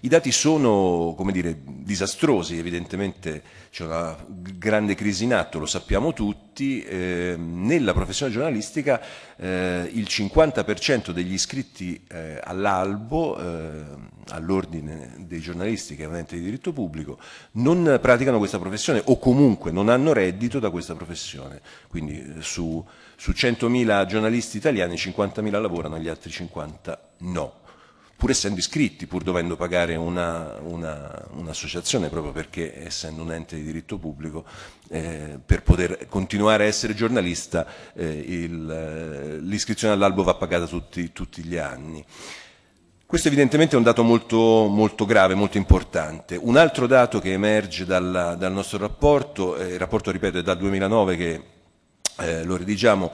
I dati sono dire, disastrosi, evidentemente c'è una grande crisi in atto, lo sappiamo tutti. Eh, nella professione giornalistica eh, il 50% degli iscritti eh, all'albo, eh, all'ordine dei giornalisti che è un ente di diritto pubblico, non praticano questa professione o comunque non hanno reddito da questa professione. Quindi eh, su, su 100.000 giornalisti italiani 50.000 lavorano, gli altri 50 no pur essendo iscritti, pur dovendo pagare un'associazione una, un proprio perché essendo un ente di diritto pubblico, eh, per poter continuare a essere giornalista eh, eh, l'iscrizione all'albo va pagata tutti, tutti gli anni. Questo evidentemente è un dato molto, molto, grave, molto importante. Un altro dato che emerge dalla, dal nostro rapporto, eh, il rapporto ripeto è dal 2009 che eh, lo redigiamo,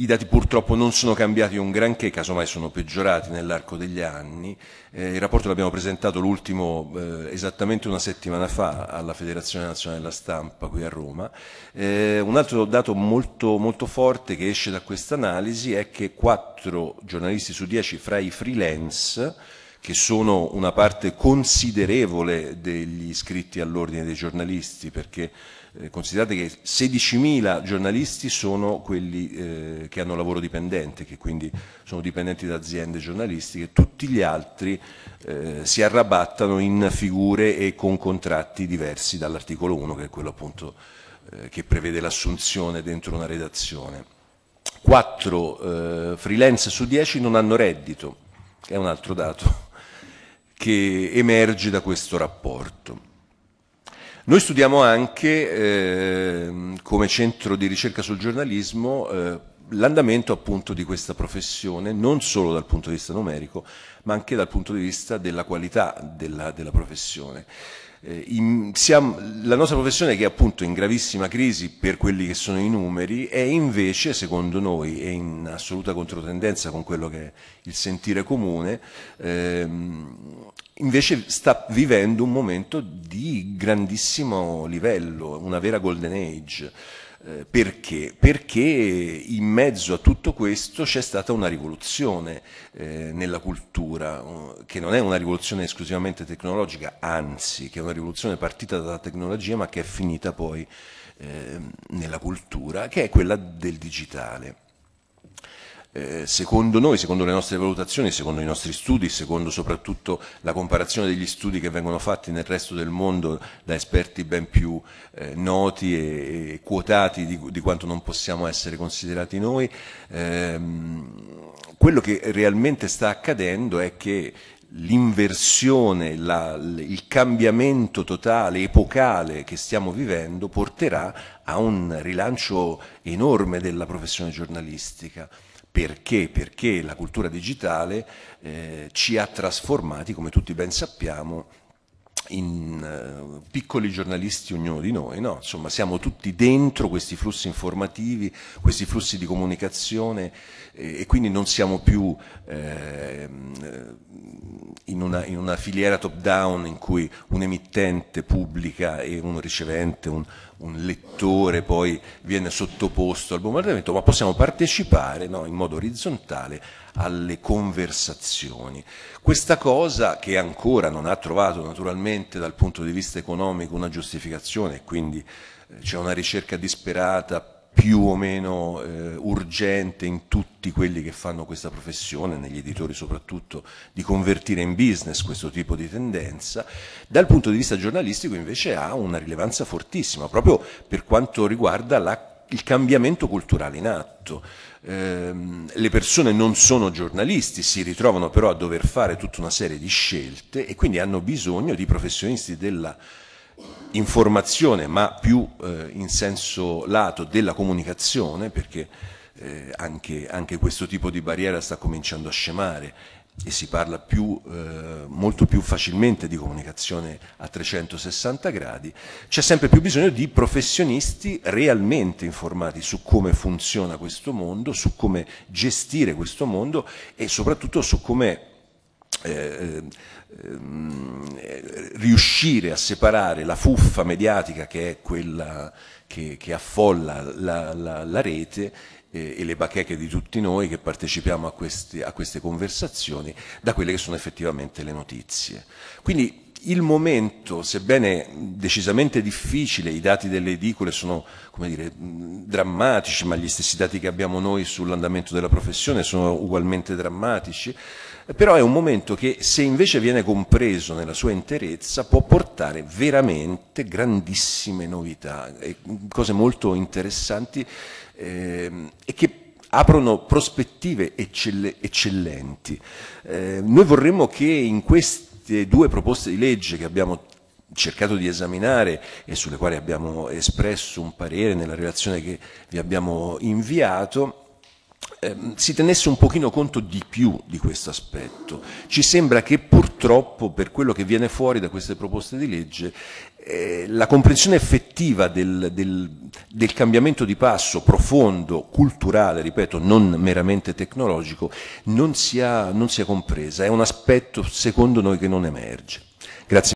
i dati purtroppo non sono cambiati un granché, casomai sono peggiorati nell'arco degli anni. Eh, il rapporto l'abbiamo presentato l'ultimo eh, esattamente una settimana fa alla Federazione Nazionale della Stampa qui a Roma. Eh, un altro dato molto, molto forte che esce da questa analisi è che quattro giornalisti su dieci fra i freelance che sono una parte considerevole degli iscritti all'ordine dei giornalisti, perché eh, considerate che 16.000 giornalisti sono quelli eh, che hanno lavoro dipendente, che quindi sono dipendenti da aziende giornalistiche, tutti gli altri eh, si arrabattano in figure e con contratti diversi dall'articolo 1, che è quello appunto eh, che prevede l'assunzione dentro una redazione. 4 eh, freelance su 10 non hanno reddito, che è un altro dato che emerge da questo rapporto. Noi studiamo anche, eh, come centro di ricerca sul giornalismo, eh, l'andamento appunto di questa professione, non solo dal punto di vista numerico, ma anche dal punto di vista della qualità della, della professione. Eh, in, siamo, la nostra professione che è appunto in gravissima crisi per quelli che sono i numeri è invece, secondo noi, è in assoluta controtendenza con quello che è il sentire comune, ehm, invece sta vivendo un momento di grandissimo livello, una vera golden age. Eh, perché? Perché in mezzo a tutto questo c'è stata una rivoluzione eh, nella cultura, che non è una rivoluzione esclusivamente tecnologica, anzi, che è una rivoluzione partita dalla tecnologia ma che è finita poi eh, nella cultura, che è quella del digitale. Eh, secondo noi, secondo le nostre valutazioni, secondo i nostri studi, secondo soprattutto la comparazione degli studi che vengono fatti nel resto del mondo da esperti ben più eh, noti e, e quotati di, di, quanto non possiamo essere considerati noi, ehm, quello che realmente sta accadendo è che l'inversione, il cambiamento totale, epocale che stiamo vivendo porterà a un rilancio enorme della professione giornalistica. Perché? Perché la cultura digitale eh, ci ha trasformati, come tutti ben sappiamo, in uh, piccoli giornalisti ognuno di noi, no? insomma siamo tutti dentro questi flussi informativi, questi flussi di comunicazione eh, e, quindi non siamo più eh, in, una, in, una, filiera top down in cui un emittente pubblica e un ricevente, un, un lettore poi viene sottoposto al bombardamento, ma possiamo partecipare no? in modo orizzontale alle conversazioni. Questa cosa che ancora non ha trovato naturalmente difficilmente dal punto di vista economico una giustificazione e quindi eh, c'è una ricerca disperata più o meno eh, urgente in tutti quelli che fanno questa professione, negli editori soprattutto, di convertire in business questo tipo di tendenza, dal punto di vista giornalistico invece ha una rilevanza fortissima, proprio per quanto riguarda la il cambiamento culturale in atto. Eh, le persone non sono giornalisti, si ritrovano però a dover fare tutta una serie di scelte e quindi hanno bisogno di professionisti della informazione, ma più eh, in senso lato della comunicazione, perché eh, anche, anche questo tipo di barriera sta cominciando a scemare e si parla più, eh, molto più facilmente di comunicazione a 360 gradi, c'è sempre più bisogno di professionisti realmente informati su come funziona questo mondo, su come gestire questo mondo e soprattutto su come eh, eh, mm, riuscire a separare la fuffa mediatica che è quella che, che affolla la, la, la rete eh, e le bacheche di tutti noi che partecipiamo a, questi, a queste conversazioni da quelle che sono effettivamente le notizie. Quindi il momento, sebbene decisamente difficile, i dati delle edicole sono dire, drammatici, ma gli stessi dati che abbiamo noi sull'andamento della professione sono ugualmente drammatici, però è un momento che se invece viene compreso nella sua interezza può portare veramente grandissime novità, cose molto interessanti eh, e che aprono prospettive eccelle, eccellenti. Eh, noi vorremmo che in questi queste due proposte di legge che abbiamo cercato di esaminare e sulle quali abbiamo espresso un parere nella relazione che vi abbiamo inviato, ehm, si tenesse un pochino conto di più di questo aspetto. Ci sembra che purtroppo per quello che viene fuori da queste proposte di legge eh, la comprensione effettiva del, del, del cambiamento di passo profondo, culturale, ripeto, non meramente tecnologico, non sia, non sia compresa. È un aspetto, secondo noi, che non emerge. Grazie.